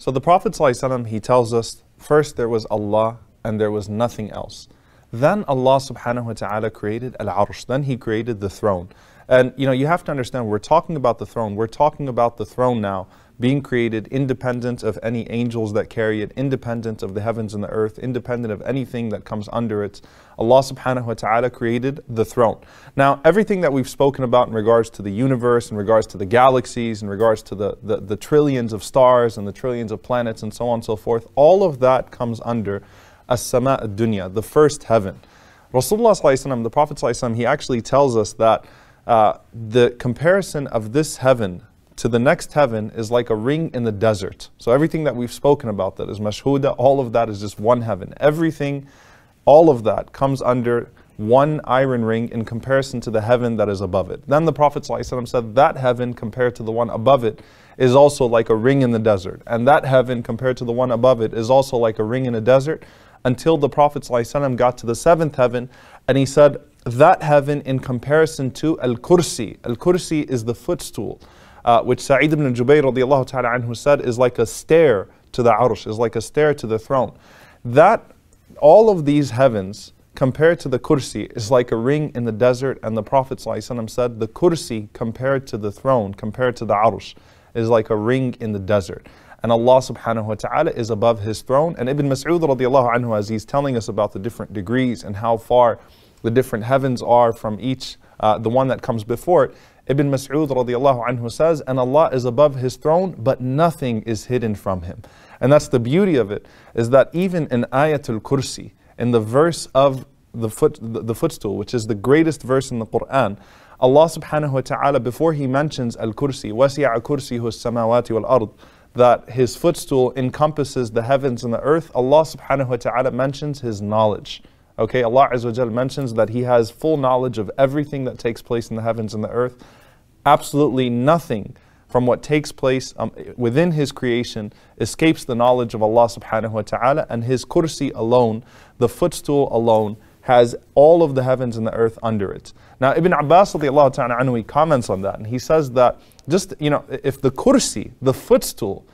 So the Prophet ﷺ, he tells us, first there was Allah and there was nothing else. Then Allah subhanahu wa ta'ala created al-arsh. Then he created the throne. And you know, you have to understand, we're talking about the throne. We're talking about the throne now being created independent of any angels that carry it, independent of the heavens and the earth, independent of anything that comes under it. Allah subhanahu wa ta'ala created the throne. Now, everything that we've spoken about in regards to the universe, in regards to the galaxies, in regards to the, the, the trillions of stars and the trillions of planets and so on and so forth, all of that comes under as-sama dunya, the first heaven. Rasulullah the Prophet he actually tells us that uh, the comparison of this heaven to the next heaven is like a ring in the desert. So everything that we've spoken about that is mashhuda, all of that is just one heaven. Everything, all of that comes under one iron ring in comparison to the heaven that is above it. Then the Prophet ﷺ said that heaven compared to the one above it is also like a ring in the desert. And that heaven compared to the one above it is also like a ring in a desert until the Prophet ﷺ got to the seventh heaven and he said that heaven in comparison to Al-Kursi. Al-Kursi is the footstool uh, which Sa'id ibn Jubayr radiallahu ta'ala anhu said is like a stair to the arsh, is like a stair to the throne. That, all of these heavens compared to the kursi is like a ring in the desert and the Prophet said the kursi compared to the throne, compared to the arsh, is like a ring in the desert and Allah subhanahu wa ta'ala is above his throne. And Ibn Mas'ud radiallahu anhu, as he's telling us about the different degrees and how far the different heavens are from each uh, the one that comes before it. Ibn Mas'ud radiallahu anhu says, and Allah is above his throne, but nothing is hidden from him. And that's the beauty of it, is that even in Ayatul Kursi, in the verse of the, foot, the, the footstool, which is the greatest verse in the Quran, Allah subhanahu wa ta'ala, before he mentions Al Kursi, wasi'a kursihu samawati wal ard, that his footstool encompasses the heavens and the earth, Allah subhanahu wa ta'ala mentions his knowledge. Okay, Allah Azza wa mentions that He has full knowledge of everything that takes place in the heavens and the earth. Absolutely nothing from what takes place um, within His creation escapes the knowledge of Allah subhanahu wa ta'ala, and His kursi alone, the footstool alone, has all of the heavens and the earth under it. Now, Ibn Abbas ta'ala anhu, comments on that, and he says that just, you know, if the kursi, the footstool,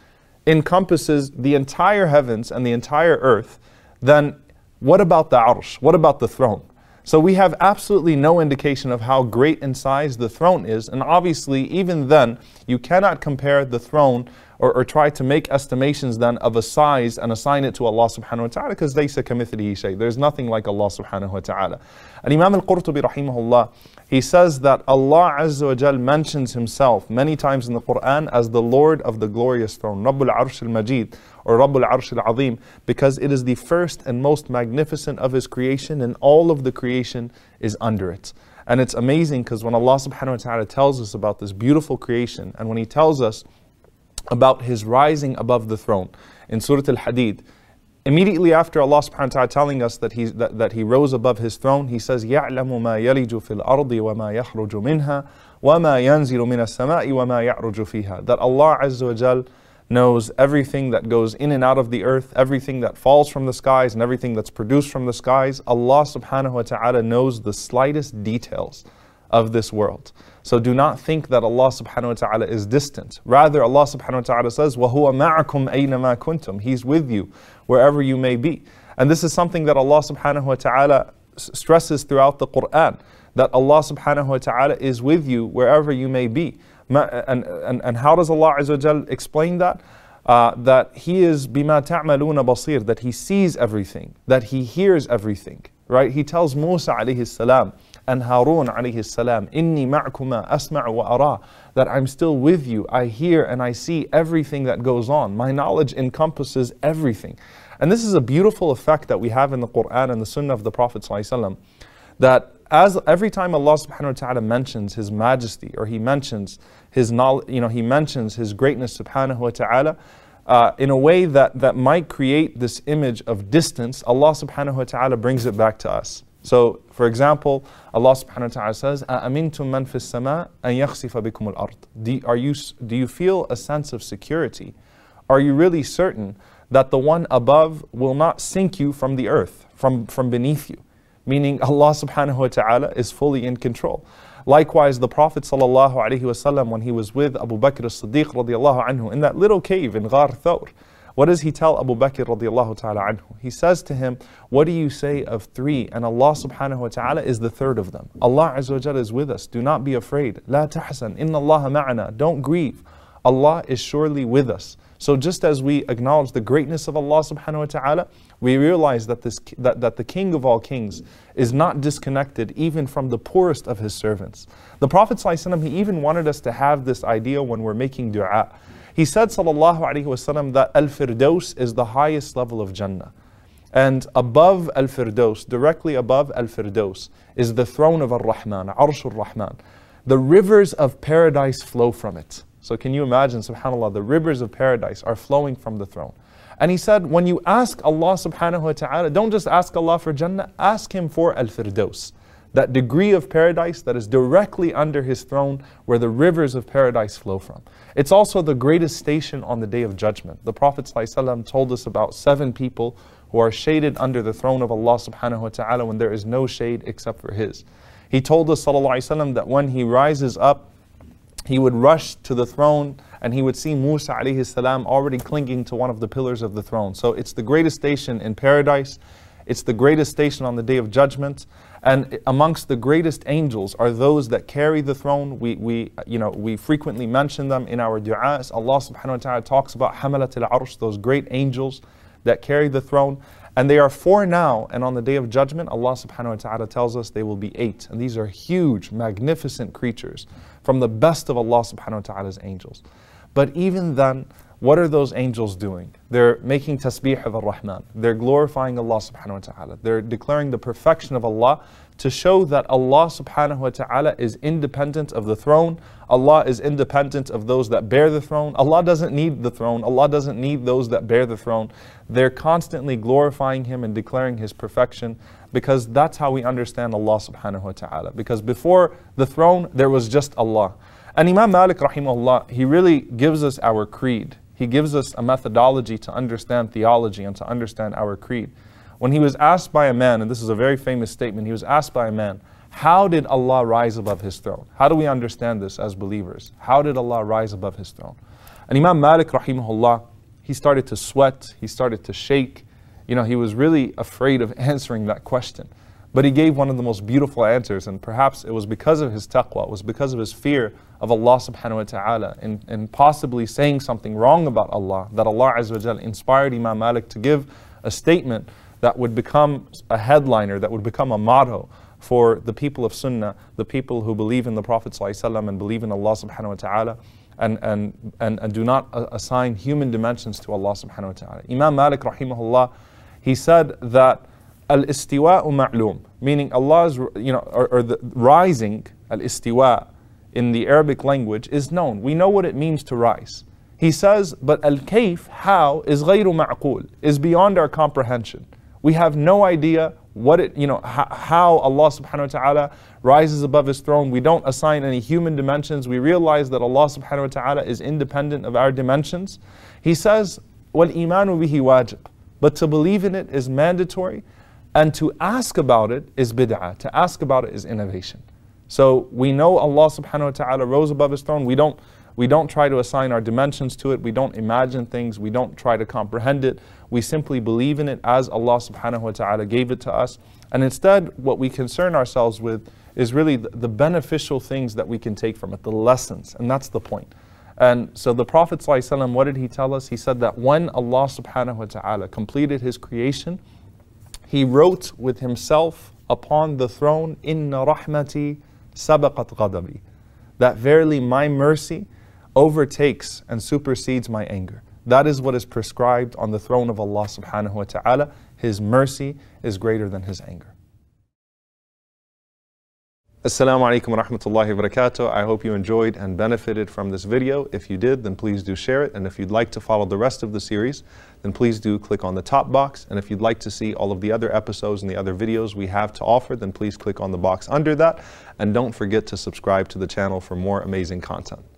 encompasses the entire heavens and the entire earth, then what about the arsh? What about the throne? So we have absolutely no indication of how great in size the throne is, and obviously, even then, you cannot compare the throne or, or, try to make estimations then of a size and assign it to Allah subhanahu wa ta'ala because say كمثله شيء. There's nothing like Allah subhanahu wa ta'ala. And Imam al-Qurtubi rahimahullah, he says that Allah azza wa jal mentions himself many times in the Quran as the Lord of the glorious throne, Rabbul Arsh al-Majid or Rabbul Arsh al-Azim because it is the first and most magnificent of his creation and all of the creation is under it. And it's amazing because when Allah subhanahu wa ta'ala tells us about this beautiful creation and when he tells us about his rising above the throne in Surah Al Hadid. Immediately after Allah subhanahu wa ta'ala telling us that, he's, that, that he rose above his throne, he says, يَعْلَمُ مَا يَلِجُ فِي الْأَرْضِ وَمَا يَخْرُجُ مِنْهَا وَمَا يَنْزِلُ مِنَ السَّمَاءِ وَمَا يَعْرُجُ فِيهَا That Allah Azza wa Jal knows everything that goes in and out of the earth, everything that falls from the skies, and everything that's produced from the skies. Allah subhanahu wa ta'ala knows the slightest details of this world. So do not think that Allah subhanahu wa ta'ala is distant. Rather, Allah subhanahu wa ta'ala says, وَهُوَ مَعَكُمْ أَيْنَمَا كُنْتُمْ He's with you wherever you may be. And this is something that Allah subhanahu wa ta'ala stresses throughout the Quran, that Allah subhanahu wa ta'ala is with you wherever you may be. And, and, and how does Allah Azza explain that? Uh, that He is bima ta'maluna basir, that He sees everything, that He hears everything, right? He tells Musa alayhi salam, and Harun alayhi salam, Inni ma'kuma asma'u wa ara, that I'm still with you, I hear and I see everything that goes on. My knowledge encompasses everything. And this is a beautiful effect that we have in the Quran and the Sunnah of the Prophet ﷺ, that as every time Allah subhanahu wa ta'ala mentions His majesty or He mentions His knowledge, you know, He mentions His greatness subhanahu wa ta'ala, uh, in a way that, that might create this image of distance, Allah subhanahu wa ta'ala brings it back to us. So, for example, Allah subhanahu wa ta'ala says, أَأَمِنْتُم مَنْ فِي السَّمَاءِ أَنْ يَخْسِفَ بِكُمُ الْأَرْضِ do, are you, do you feel a sense of security? Are you really certain that the one above will not sink you from the earth, from, from beneath you? Meaning Allah subhanahu wa ta'ala is fully in control. Likewise, the Prophet sallallahu alayhi wa when he was with Abu Bakr as-Siddiq radiallahu anhu in that little cave in Ghar Thawr, what does he tell Abu Bakr radiallahu ta'ala anhu? He says to him, What do you say of three? And Allah subhanahu wa ta'ala is the third of them. Allah azza wa is with us. Do not be afraid. La tahsan. Inna Allah ma'ana. Don't grieve. Allah is surely with us. So just as we acknowledge the greatness of Allah subhanahu wa ta'ala, we realize that, this, that, that the King of all kings is not disconnected even from the poorest of his servants. The Prophet he even wanted us to have this idea when we're making dua. He said, Sallallahu Wasallam, that Al Firdaus is the highest level of Jannah. And above Al Firdaus, directly above Al Firdaus, is the throne of Al Rahman, Arshur Rahman. The rivers of paradise flow from it. So can you imagine, subhanAllah, the rivers of paradise are flowing from the throne. And he said, when you ask Allah subhanahu wa ta'ala, don't just ask Allah for Jannah, ask Him for Al Firdaus that degree of paradise that is directly under his throne where the rivers of paradise flow from. It's also the greatest station on the day of judgment. The Prophet ﷺ told us about seven people who are shaded under the throne of Allah subhanahu wa ta'ala when there is no shade except for his. He told us ﷺ that when he rises up, he would rush to the throne and he would see Musa alayhi salam already clinging to one of the pillars of the throne. So it's the greatest station in paradise it's the greatest station on the day of judgment. And amongst the greatest angels are those that carry the throne. We, we, you know, we frequently mention them in our du'as. Allah subhanahu wa ta'ala talks about hamalat al-arsh, those great angels that carry the throne. And they are four now, and on the day of judgment, Allah subhanahu wa ta'ala tells us they will be eight. And these are huge, magnificent creatures from the best of Allah subhanahu wa ta'ala's angels. But even then, what are those angels doing? They're making tasbih of Ar-Rahman. They're glorifying Allah subhanahu wa ta'ala. They're declaring the perfection of Allah to show that Allah subhanahu wa ta'ala is independent of the throne. Allah is independent of those that bear the throne. Allah doesn't need the throne. Allah doesn't need those that bear the throne. They're constantly glorifying Him and declaring His perfection because that's how we understand Allah subhanahu wa ta'ala. Because before the throne, there was just Allah. And Imam Malik rahimahullah, he really gives us our creed. He gives us a methodology to understand theology and to understand our creed. When he was asked by a man, and this is a very famous statement, he was asked by a man, How did Allah rise above his throne? How do we understand this as believers? How did Allah rise above his throne? And Imam Malik, rahimahullah, he started to sweat, he started to shake. You know, he was really afraid of answering that question. But he gave one of the most beautiful answers, and perhaps it was because of his taqwa, it was because of his fear of Allah subhanahu wa ta'ala, and, and possibly saying something wrong about Allah, that Allah Azza wa inspired Imam Malik to give a statement that would become a headliner, that would become a motto for the people of Sunnah, the people who believe in the Prophet ﷺ and believe in Allah subhanahu wa ta'ala. And, and, and, and do not assign human dimensions to Allah subhanahu wa ta'ala. Imam Malik rahimahullah, he said that al-istiwa'u ma'lum, meaning Allah's, you know, or, or the rising, al-istiwa, in the Arabic language is known. We know what it means to rise. He says, but al-kayf, how, is غير ma'qul, is beyond our comprehension. We have no idea what it, you know, how Allah subhanahu wa ta'ala rises above his throne. We don't assign any human dimensions. We realize that Allah subhanahu wa ta'ala is independent of our dimensions. He says, وَالْإِيمَانُ بِهِ wajib. But to believe in it is mandatory and to ask about it is bid'ah. To ask about it is innovation. So we know Allah subhanahu wa ta'ala rose above his throne. We don't, we don't try to assign our dimensions to it. We don't imagine things. We don't try to comprehend it. We simply believe in it as Allah subhanahu wa ta'ala gave it to us. And instead, what we concern ourselves with is really the, the beneficial things that we can take from it, the lessons. And that's the point. And so the Prophet, what did he tell us? He said that when Allah subhanahu wa ta'ala completed his creation, he wrote with himself upon the throne, Inna rahmati sabaqat ghadabi. That verily my mercy overtakes and supersedes my anger. That is what is prescribed on the throne of Allah subhanahu wa ta'ala. His mercy is greater than his anger. Assalamu alaikum warahmatullahi wabarakatuh. I hope you enjoyed and benefited from this video. If you did, then please do share it. And if you'd like to follow the rest of the series, then please do click on the top box. And if you'd like to see all of the other episodes and the other videos we have to offer, then please click on the box under that. And don't forget to subscribe to the channel for more amazing content.